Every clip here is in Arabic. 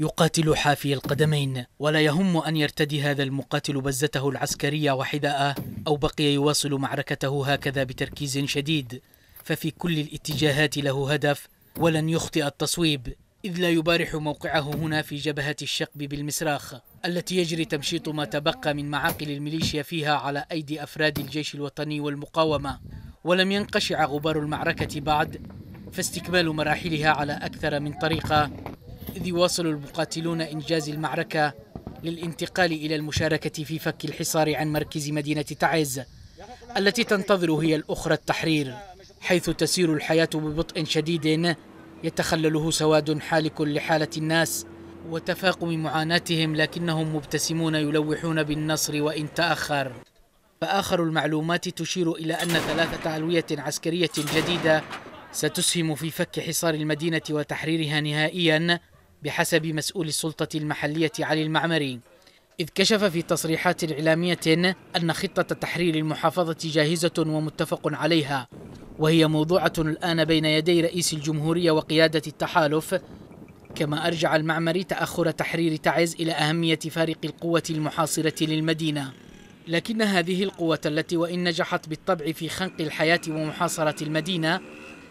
يقاتل حافي القدمين ولا يهم أن يرتدي هذا المقاتل بزته العسكرية وحذاءه أو بقي يواصل معركته هكذا بتركيز شديد ففي كل الاتجاهات له هدف ولن يخطئ التصويب إذ لا يبارح موقعه هنا في جبهة الشقب بالمسراخ التي يجري تمشيط ما تبقى من معاقل الميليشيا فيها على أيدي أفراد الجيش الوطني والمقاومة ولم ينقشع غبار المعركة بعد فاستكمال مراحلها على أكثر من طريقة إذ يواصل المقاتلون إنجاز المعركة للانتقال إلى المشاركة في فك الحصار عن مركز مدينة تعز التي تنتظر هي الأخرى التحرير حيث تسير الحياة ببطء شديد يتخلله سواد حالك لحالة الناس وتفاقم معاناتهم لكنهم مبتسمون يلوحون بالنصر وإن تأخر فآخر المعلومات تشير إلى أن ثلاثة ألوية عسكرية جديدة ستسهم في فك حصار المدينة وتحريرها نهائياً بحسب مسؤول السلطة المحلية علي المعمري إذ كشف في تصريحات إعلامية أن خطة تحرير المحافظة جاهزة ومتفق عليها وهي موضوعة الآن بين يدي رئيس الجمهورية وقيادة التحالف كما أرجع المعمري تأخر تحرير تعز إلى أهمية فارق القوة المحاصرة للمدينة لكن هذه القوة التي وإن نجحت بالطبع في خنق الحياة ومحاصرة المدينة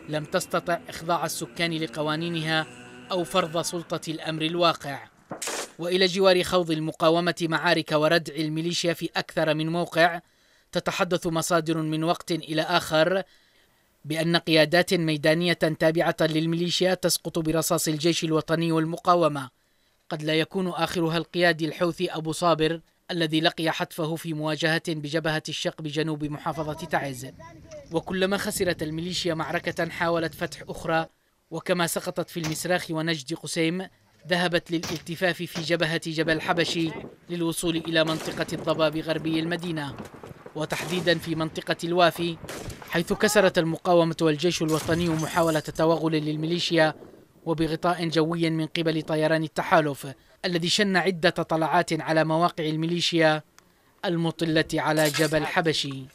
لم تستطع إخضاع السكان لقوانينها أو فرض سلطة الأمر الواقع وإلى جوار خوض المقاومة معارك وردع الميليشيا في أكثر من موقع تتحدث مصادر من وقت إلى آخر بأن قيادات ميدانية تابعة للميليشيا تسقط برصاص الجيش الوطني والمقاومة قد لا يكون آخرها القيادي الحوثي أبو صابر الذي لقي حتفه في مواجهة بجبهة الشق بجنوب محافظة تعز وكلما خسرت الميليشيا معركة حاولت فتح أخرى وكما سقطت في المسراخ ونجد قسيم ذهبت للالتفاف في جبهة جبل حبشي للوصول إلى منطقة الضباب غربي المدينة وتحديدا في منطقة الوافي حيث كسرت المقاومة والجيش الوطني محاولة توغل للميليشيا وبغطاء جوي من قبل طيران التحالف الذي شن عدة طلعات على مواقع الميليشيا المطلة على جبل حبشي